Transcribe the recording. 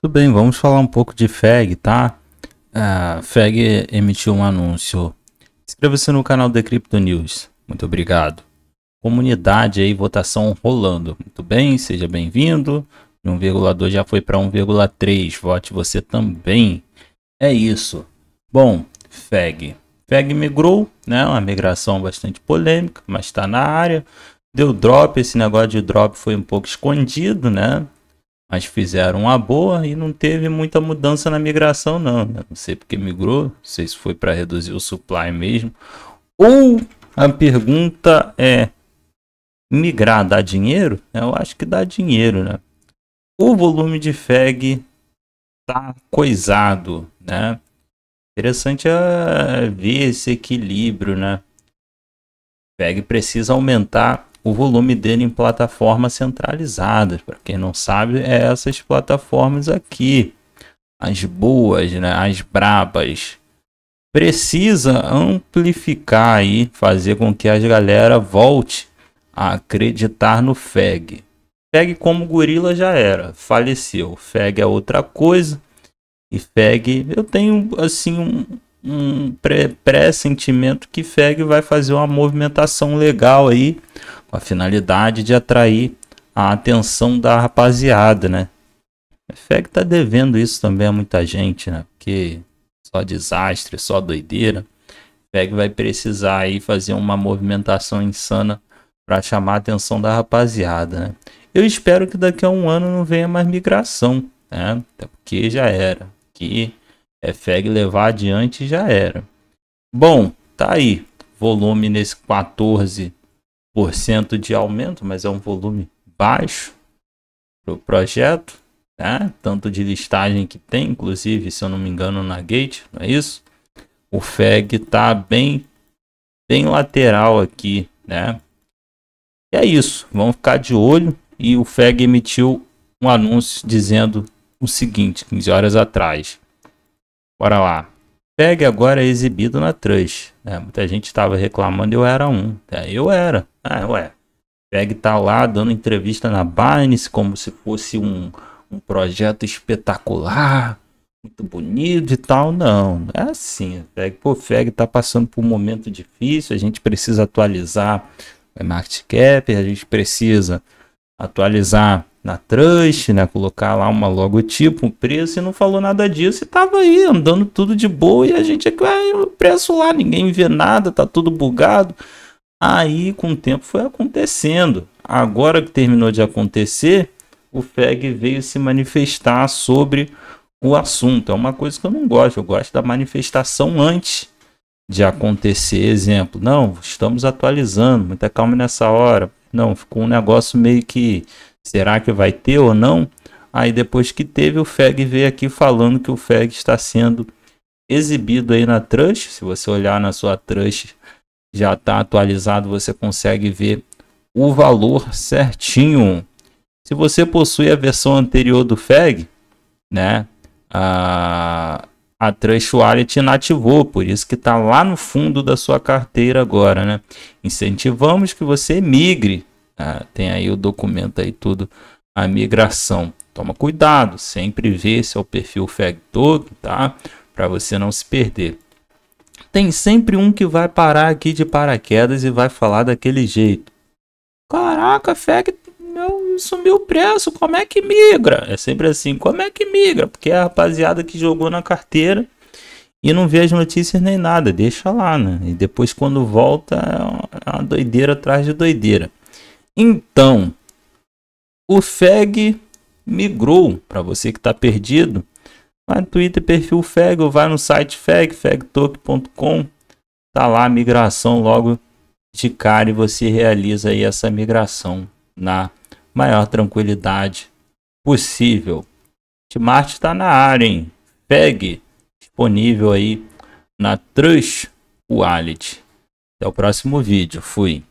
Tudo bem, vamos falar um pouco de FEG, tá? Ah, FEG emitiu um anúncio. Inscreva-se no canal The Crypto News. Muito obrigado. Comunidade aí, votação rolando. Muito bem, seja bem-vindo. 1,2 já foi para 1,3. Vote você também. É isso. Bom, FEG. FEG migrou, né? Uma migração bastante polêmica, mas está na área. Deu drop, esse negócio de drop foi um pouco escondido, né? Mas fizeram uma boa e não teve muita mudança na migração, não. Né? Não sei porque migrou, não sei se foi para reduzir o supply mesmo. Ou a pergunta é: migrar dá dinheiro? É, eu acho que dá dinheiro, né? O volume de FEG tá coisado, né? Interessante é ver esse equilíbrio, né? FEG precisa aumentar o volume dele em plataformas centralizadas. Para quem não sabe, é essas plataformas aqui, as boas, né? as brabas. Precisa amplificar e fazer com que as galera volte a acreditar no FEG. FEG como gorila já era, faleceu. FEG é outra coisa. E FEG, eu tenho assim um, um pré-sentimento que FEG vai fazer uma movimentação legal aí com a finalidade de atrair a atenção da rapaziada, né? A FEG tá devendo isso também a muita gente, né? Porque só desastre, só doideira. A FEG vai precisar aí fazer uma movimentação insana para chamar a atenção da rapaziada, né? Eu espero que daqui a um ano não venha mais migração, né? Até porque já era. É que é FEG levar adiante já era. Bom, tá aí. Volume nesse 14 de aumento, mas é um volume baixo para o projeto, né? tanto de listagem que tem, inclusive, se eu não me engano, na Gate, não é isso? O FEG está bem, bem lateral aqui, né? E é isso, vamos ficar de olho. E o FEG emitiu um anúncio dizendo o seguinte, 15 horas atrás. Bora lá. PEG agora é exibido na Trust. É, muita gente estava reclamando, eu era um. É, eu era. Ah, ué. PEG tá lá dando entrevista na Binance como se fosse um, um projeto espetacular, muito bonito e tal. Não, é assim. PEG, pô, PEG tá passando por um momento difícil, a gente precisa atualizar o market cap, a gente precisa atualizar na trust, né? Colocar lá uma logotipo, um preço e não falou nada disso e tava aí andando tudo de boa e a gente aqui, é ah, o preço lá, ninguém vê nada, tá tudo bugado. Aí com o tempo foi acontecendo. Agora que terminou de acontecer, o FEG veio se manifestar sobre o assunto. É uma coisa que eu não gosto, eu gosto da manifestação antes de acontecer. Exemplo, não, estamos atualizando, muita calma nessa hora. Não, ficou um negócio meio que Será que vai ter ou não? Aí depois que teve, o FEG veio aqui falando que o FEG está sendo exibido aí na Trust. Se você olhar na sua Trust, já está atualizado, você consegue ver o valor certinho. Se você possui a versão anterior do FEG, né? A, a Trust Wallet inativou, por isso que está lá no fundo da sua carteira agora, né? Incentivamos que você migre ah, tem aí o documento aí tudo, a migração. Toma cuidado, sempre vê se é o perfil FEG todo, tá? Para você não se perder. Tem sempre um que vai parar aqui de paraquedas e vai falar daquele jeito. Caraca, FEG meu, sumiu o preço, como é que migra? É sempre assim, como é que migra? Porque é a rapaziada que jogou na carteira e não vê as notícias nem nada, deixa lá, né? E depois quando volta é uma é doideira atrás de doideira. Então, o FEG migrou para você que está perdido. Vai no Twitter perfil FEG ou vai no site FEG, fegtalk.com. Está lá a migração logo de cara e você realiza aí essa migração na maior tranquilidade possível. Timart está na área, hein? FEG disponível aí na Trust Wallet. Até o próximo vídeo. Fui.